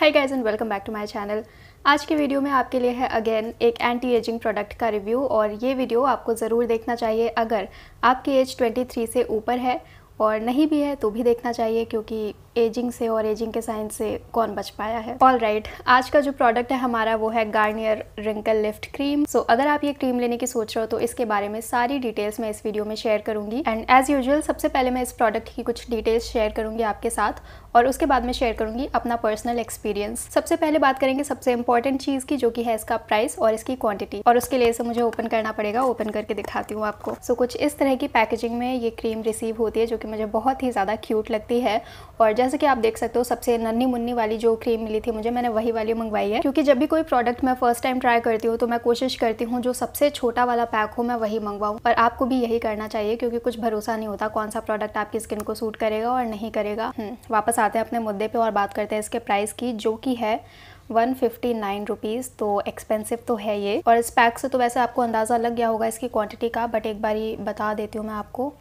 High guys and welcome back to my channel आज के video में आपके लिए है अगेन एक एंटी एजिंग प्रोडक्ट का रिव्यू और ये वीडियो आपको ज़रूर देखना चाहिए अगर आपकी एज 23 से ऊपर है और नहीं भी है तो भी देखना चाहिए क्योंकि एजिंग से और एजिंग के साइंस से कौन बच पाया है ऑल राइट right, आज का जो प्रोडक्ट है हमारा वो है Garnier wrinkle lift cream so अगर आप ये क्रीम लेने की सोच रहे हो तो इसके बारे में सारी डिटेल्स मैं इस वीडियो में शेयर करूंगी एंड एज यूजल सबसे पहले मैं इस प्रोडक्ट की कुछ डिटेल्स शेयर करूंगी आपके साथ और उसके बाद में शेयर करूंगी अपना पर्सनल एक्सपीरियंस सबसे पहले बात करेंगे सबसे इंपॉर्टेंट चीज़ की जो की है इसका प्राइस और इसकी क्वांटिटी और उसके लिए इसे मुझे ओपन करना पड़ेगा ओपन करके दिखाती हूँ आपको सो so, कुछ इस तरह की पैकेजिंग में ये क्रीम रिसीव होती है जो कि मुझे बहुत ही ज़्यादा क्यूट लगती है और जैसे कि आप देख सकते हो सबसे नन्नी मुन्नी वाली जो क्रीम मिली थी मुझे मैंने वही वाली मंगवाई है क्योंकि जब भी कोई प्रोडक्ट मैं फर्स्ट टाइम ट्राई करती हूँ तो मैं कोशिश करती हूँ जो सबसे छोटा वाला पैक हो मैं वही मंगवाऊँ और आपको भी यही करना चाहिए क्योंकि कुछ भरोसा नहीं होता कौन सा प्रोडक्ट आपकी स्किन को सूट करेगा और नहीं करेगा हम्म, वापस आते हैं अपने मुद्दे पर और बात करते हैं इसके प्राइस की जो कि है वन फिफ्टी नाइन रुपीज़ तो एक्सपेंसिव तो है ये और इस पैक से तो वैसे आपको अंदाज़ा लग गया होगा इसकी क्वांटिटी का बट एक बार बता देती हूँ मैं आपको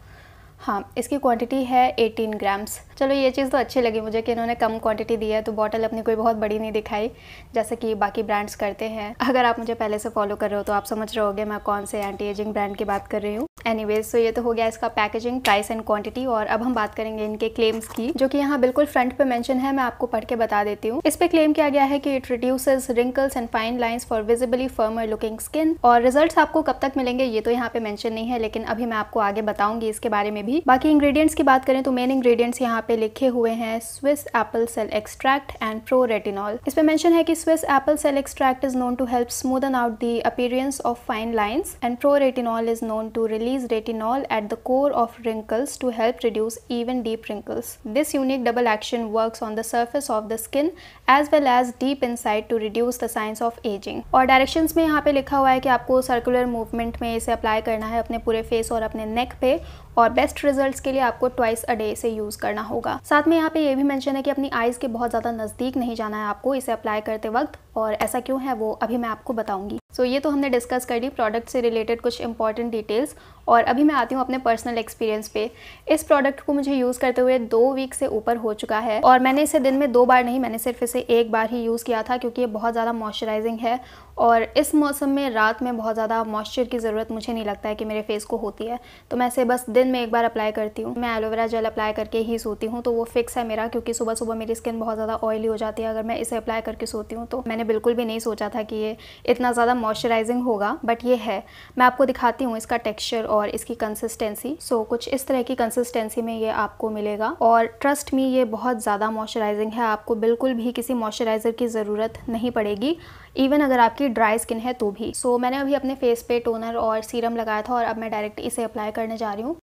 हाँ इसकी क्वांटिटी है 18 ग्राम्स चलो ये चीज़ तो अच्छी लगी मुझे कि इन्होंने कम क्वांटिटी दी है तो बॉटल अपनी कोई बहुत बड़ी नहीं दिखाई जैसे कि बाकी ब्रांड्स करते हैं अगर आप मुझे पहले से फॉलो कर रहे हो तो आप समझ रहे होगे मैं कौन से एंटी एजिंग ब्रांड की बात कर रही हूँ एनी वेज सो ये तो हो गया इसका पैकेजिंग प्राइस एंड क्वांटिटी और अब हम बात करेंगे इनके क्लेम्स की जो कि यहाँ बिल्कुल फ्रंट पे मेंशन है मैं आपको पढ़ के बता देती हूँ इस पे क्लेम किया गया है कि it reduces wrinkles and fine lines for visibly firmer looking skin और रिजल्ट आपको कब तक मिलेंगे ये तो यहाँ पे मैंशन नहीं है लेकिन अभी मैं आपको आगे बताऊंगी इसके बारे में भी बाकी इंग्रीडियंट्स की बात करें तो मेन इंग्रीडियंट्स यहाँ पे लिखे हुए हैं Swiss apple cell extract and pro retinol पे मेंशन है कि Swiss apple cell extract is known to help smoothen out the appearance of fine lines and pro retinol is known to release increase retinol at the core of wrinkles to help reduce even deep wrinkles. This unique double action works on the surface of the skin as well as deep inside to reduce the signs of aging. और directions में यहाँ पे लिखा हुआ है कि आपको circular movement में इसे अप्लाई करना है अपने पूरे फेस और अपने नेक पे और बेस्ट रिजल्ट के लिए आपको ट्वाइस अ डे इसे यूज करना होगा साथ में यहाँ पे ये भी मेंशन है कि अपनी आईज के बहुत ज्यादा नजदीक नहीं जाना है आपको इसे अप्लाई करते वक्त और ऐसा क्यों है वो अभी मैं आपको बताऊंगी सो so, ये तो हमने डिस्कस कर ली प्रोडक्ट से रिलेटेड कुछ इंपॉर्टेंट डिटेल्स और अभी मैं आती हूँ अपने पर्सनल एक्सपीरियंस पे इस प्रोडक्ट को मुझे यूज़ करते हुए दो वीक से ऊपर हो चुका है और मैंने इसे दिन में दो बार नहीं मैंने सिर्फ इसे एक बार ही यूज़ किया था क्योंकि ये बहुत ज़्यादा मॉइस्चराइजिंग है और इस मौसम में रात में बहुत ज़्यादा मॉइस्चर की ज़रूरत मुझे नहीं लगता है कि मेरे फेस को होती है तो मैं इसे बस दिन में एक बार अप्लाई करती हूँ मैं एलोवेरा जेल अप्लाई करके ही सोती हूँ तो वो फिक्स है मेरा क्योंकि सुबह सुबह मेरी स्किन बहुत ज़्यादा ऑयली हो जाती है अगर मैं इसे अप्लाई करके सोती हूँ तो मैंने बिल्कुल भी नहीं सोचा था कि ये इतना ज़्यादा मॉइस्चराइजिंग होगा बट ये है मैं आपको दिखाती हूँ इसका टेक्स्चर और इसकी कंसिस्टेंसी सो कुछ इस तरह की कंसिस्टेंसी में ये आपको मिलेगा और ट्रस्ट में ये बहुत ज़्यादा मॉइस्चराइजिंग है आपको बिल्कुल भी किसी मॉइस्चराइज़र की ज़रूरत नहीं पड़ेगी इवन अगर आपकी भी ड्राई स्किन है तो भी सो so, मैंने अभी अपने फेस पे टोनर और सीरम लगाया था और अब मैं डायरेक्ट इसे अप्लाई करने जा रही हूँ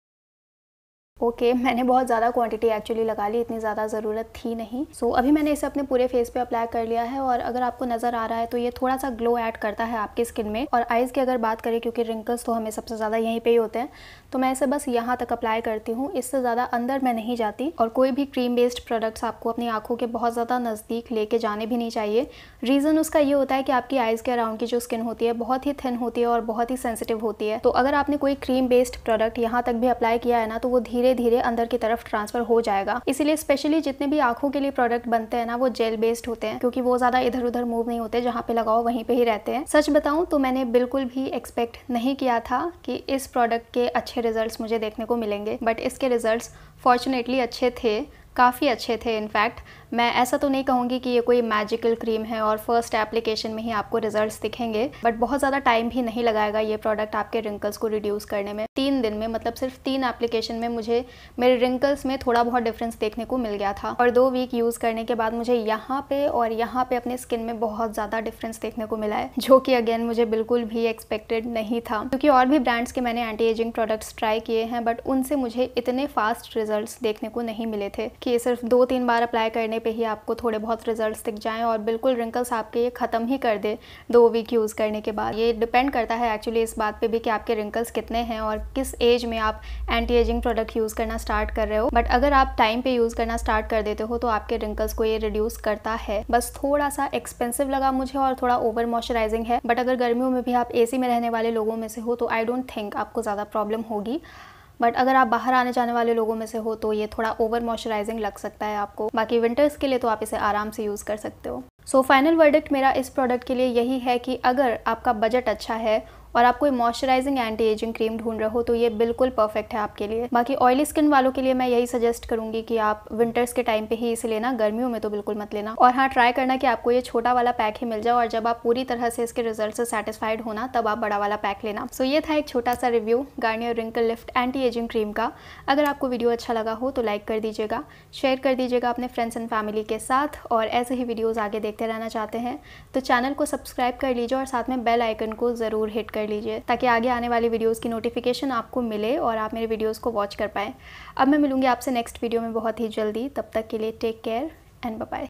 ओके okay, मैंने बहुत ज़्यादा क्वांटिटी एक्चुअली लगा ली इतनी ज़्यादा ज़रूरत थी नहीं सो so, अभी मैंने इसे अपने पूरे फेस पे अप्लाई कर लिया है और अगर आपको नज़र आ रहा है तो ये थोड़ा सा ग्लो ऐड करता है आपकी स्किन में और आइज़ की अगर बात करें क्योंकि रिंकल्स तो हमें सबसे ज़्यादा यहीं पर ही होते हैं तो मैं इसे बस यहाँ तक अप्लाई करती हूँ इससे ज़्यादा अंदर मैं नहीं जाती और कोई भी क्रीम बेस्ड प्रोडक्ट्स आपको अपनी आँखों के बहुत ज़्यादा नज़दीक लेके जाने भी नहीं चाहिए रीज़न उसका ये होता है कि आपकी आइज़ के अराउंड की जो स्किन होती है बहुत ही थिन होती है और बहुत ही सेंसिटिव होती है तो अगर आपने कोई क्रीम बेस्ड प्रोडक्ट यहाँ तक भी अप्लाई किया है ना तो वो धीरे धीरे धीरे अंदर की तरफ ट्रांसफर हो जाएगा इसीलिए स्पेशली जितने भी आंखों के लिए प्रोडक्ट बनते हैं ना वो जेल बेस्ड होते हैं क्योंकि वो ज्यादा इधर उधर मूव नहीं होते जहाँ पे लगाओ वहीं पे ही रहते हैं सच बताऊं तो मैंने बिल्कुल भी एक्सपेक्ट नहीं किया था कि इस प्रोडक्ट के अच्छे रिजल्ट मुझे देखने को मिलेंगे बट इसके रिजल्ट फॉर्चुनेटली अच्छे थे काफ़ी अच्छे थे इनफैक्ट मैं ऐसा तो नहीं कहूँगी कि ये कोई मैजिकल क्रीम है और फर्स्ट एप्लीकेशन में ही आपको रिजल्ट्स दिखेंगे बट बहुत ज़्यादा टाइम भी नहीं लगाएगा ये प्रोडक्ट आपके रिंकल्स को रिड्यूस करने में तीन दिन में मतलब सिर्फ तीन एप्लीकेशन में मुझे मेरे रिंकल्स में थोड़ा बहुत डिफरेंस देखने को मिल गया था और दो वीक यूज़ करने के बाद मुझे यहाँ पे और यहाँ पे अपने स्किन में बहुत ज़्यादा डिफरेंस देखने को मिला है जो कि अगेन मुझे बिल्कुल भी एक्सपेक्टेड नहीं था क्योंकि और भी ब्रांड्स के मैंने एंटी एजिंग प्रोडक्ट्स ट्राई किए हैं बट उनसे मुझे इतने फास्ट रिजल्ट देखने को नहीं मिले थे कि सिर्फ दो तीन बार अप्लाई करने पे ही आपको थोड़े बहुत रिजल्ट्स दिख जाएं और बिल्कुल रिंकल्स आपके ये ख़त्म ही कर दे दो वीक यूज़ करने के बाद ये डिपेंड करता है एक्चुअली इस बात पे भी कि आपके रिंकल्स कितने हैं और किस एज में आप एंटी एजिंग प्रोडक्ट यूज़ करना स्टार्ट कर रहे हो बट अगर आप टाइम पे यूज़ करना स्टार्ट कर देते हो तो आपके रिंकल्स को ये रिड्यूस करता है बस थोड़ा सा एक्सपेंसिव लगा मुझे और थोड़ा ओवर मॉइस्चराइजिंग है बट अगर गर्मियों में भी आप ए में रहने वाले लोगों में से हो तो आई डोंट थिंक आपको ज़्यादा प्रॉब्लम होगी बट अगर आप बाहर आने जाने वाले लोगों में से हो तो ये थोड़ा ओवर मॉइस्चराइजिंग लग सकता है आपको बाकी विंटर्स के लिए तो आप इसे आराम से यूज़ कर सकते हो सो फाइनल वर्डिक्ट मेरा इस प्रोडक्ट के लिए यही है कि अगर आपका बजट अच्छा है और आप कोई मॉइस्चराइजिंग एंटी एजिंग क्रीम ढूंढ रहे हो तो ये बिल्कुल परफेक्ट है आपके लिए बाकी ऑयली स्किन वालों के लिए मैं यही सजेस्ट करूंगी कि आप विंटर्स के टाइम पे ही इसे लेना गर्मियों में तो बिल्कुल मत लेना और हाँ ट्राई करना कि आपको ये छोटा वाला पैक ही मिल जाए और जब आप पूरी तरह से इसके रिजल्ट से सेटिस्फाइड होना तब आप बड़ा वाला पैक लेना सो so ये था एक छोटा सा review Garnier wrinkle lift anti ageing cream का अगर आपको वीडियो अच्छा लगा हो तो लाइक कर दीजिएगा शेयर कर दीजिएगा अपने फ्रेंड्स एंड फैमिली के साथ और ऐसे ही वीडियोज़ आगे देखते रहना चाहते हैं तो चैनल को सब्सक्राइब कर लीजिए और साथ में बेल आइकन को ज़रूर हिट कर लीजिए ताकि आगे आने वाली वीडियोस की नोटिफिकेशन आपको मिले और आप मेरे वीडियोस को वॉच कर पाएँ अब मैं मिलूँगी आपसे नेक्स्ट वीडियो में बहुत ही जल्दी तब तक के लिए टेक केयर एंड बाय